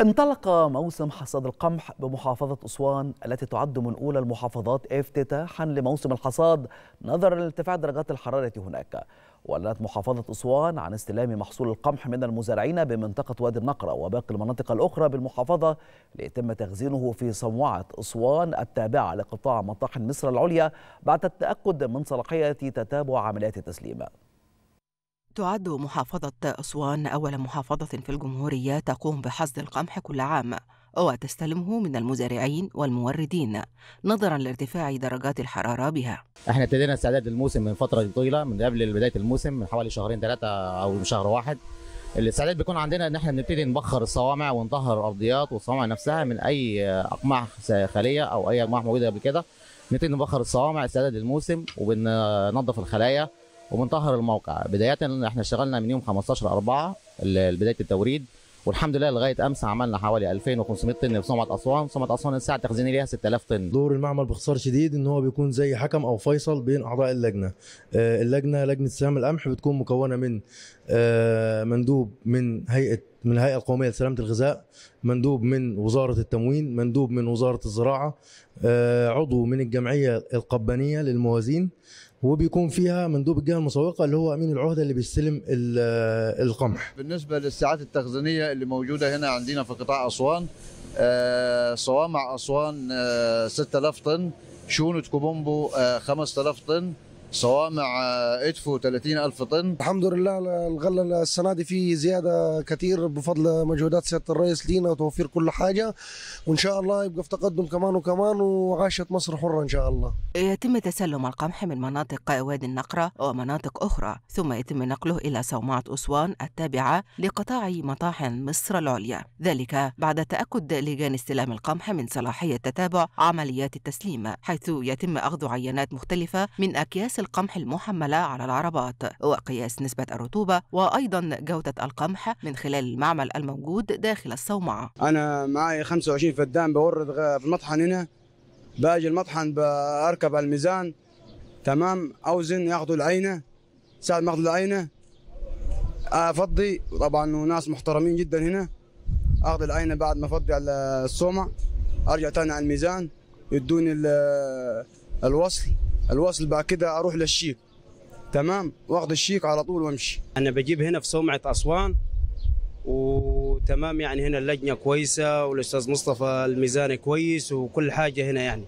انطلق موسم حصاد القمح بمحافظة أسوان التي تعد من أولى المحافظات افتتاحا لموسم الحصاد نظرا لارتفاع درجات الحرارة هناك وأعلنت محافظة أسوان عن استلام محصول القمح من المزارعين بمنطقة وادي النقرة وباقي المناطق الأخرى بالمحافظة ليتم تخزينه في صومعة أسوان التابعة لقطاع مطاحن مصر العليا بعد التأكد من صلاحية تتابع عمليات التسليم تعد محافظة أسوان أول محافظة في الجمهورية تقوم بحصد القمح كل عام وتستلمه من المزارعين والموردين نظرا لارتفاع درجات الحرارة بها احنا ابتدينا استعداد الموسم من فترة طويلة من قبل بداية الموسم من حوالي شهرين ثلاثة أو شهر واحد الاستعداد بيكون عندنا ان احنا بنبتدي نبخر الصوامع ونطهر الارضيات والصوامع نفسها من اي اقماع خاليه او اي اقماع موجوده قبل كده نبتدي نبخر الصوامع استعداد للموسم وبننظف الخلايا وبنطهر الموقع بدايه احنا اشتغلنا من يوم 15 4 بدايه التوريد والحمد لله لغايه امس عملنا حوالي 2500 طن في صومعه اسوان، صومعه اسوان الساعه التخزينيه ليها 6000 طن. دور المعمل باختصار شديد ان هو بيكون زي حكم او فيصل بين اعضاء اللجنه. آه، اللجنه لجنه سهام القمح بتكون مكونه من آه، مندوب من هيئه من الهيئه القوميه لسلامه الغذاء، مندوب من وزاره التموين، مندوب من وزاره الزراعه، آه، عضو من الجمعيه القبانيه للموازين، وبيكون فيها مندوب الجهه المسوقه اللي هو امين العهده اللي بيستلم القمح. بالنسبه للساعات التخزينيه اللي موجوده هنا عندنا في قطاع اسوان آه، صوامع اسوان 6000 آه، طن شونة كوبومبو 5000 آه، طن صوامع 30 آه، 30000 طن الحمد لله الغله السنه دي في زياده كتير بفضل مجهودات سياده الرئيس لينا وتوفير كل حاجه وان شاء الله يبقى في تقدم كمان وكمان وعاشت مصر حره ان شاء الله. يتم تسلم القمح من مناطق وادي النقره ومناطق اخرى ثم يتم نقله الى صومعه اسوان التابعه لقطاع مطاحن مصر العليا ذلك بعد تاكد لجان استلام القمح من صلاحيه تتابع عمليات التسليم حيث يتم اخذ عينات مختلفه من اكياس القمح المحملة على العربات وقياس نسبة الرطوبة وأيضا جودة القمح من خلال المعمل الموجود داخل الصومعة أنا معي 25 فدان بورد في المطحن هنا باجي المطحن بركب على الميزان تمام أوزن ياخذوا العينة ساعة ما ياخذوا العينة أفضي طبعا ناس محترمين جدا هنا أخذ العينة بعد ما أفضي على الصومعة أرجع تاني على الميزان يدوني الوصل الوصل بعد كده اروح للشيك تمام واخذ الشيك على طول وامشي انا بجيب هنا في سومعه اسوان وتمام يعني هنا اللجنه كويسه والاستاذ مصطفى الميزاني كويس وكل حاجه هنا يعني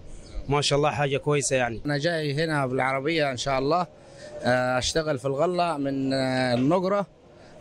ما شاء الله حاجه كويسه يعني انا جاي هنا بالعربيه ان شاء الله آه، اشتغل في الغله من آه، النقره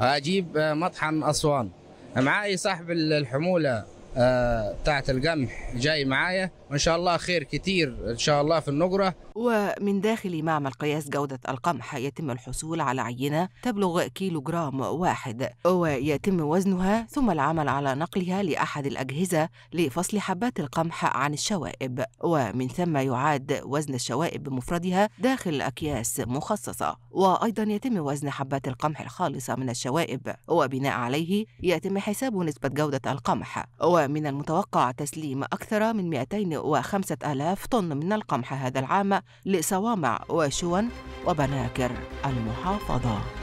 اجيب آه، مطحن اسوان معاي صاحب الحموله بتاعه آه، القمح جاي معايا وان شاء الله خير كتير ان شاء الله في النجره ومن داخل معمل قياس جوده القمح يتم الحصول على عينه تبلغ كيلو جرام واحد ويتم وزنها ثم العمل على نقلها لاحد الاجهزه لفصل حبات القمح عن الشوائب ومن ثم يعاد وزن الشوائب بمفردها داخل اكياس مخصصه وايضا يتم وزن حبات القمح الخالصه من الشوائب وبناء عليه يتم حساب نسبه جوده القمح و ومن المتوقع تسليم أكثر من 205 ألاف طن من القمح هذا العام لصوامع وشون وبناكر المحافظة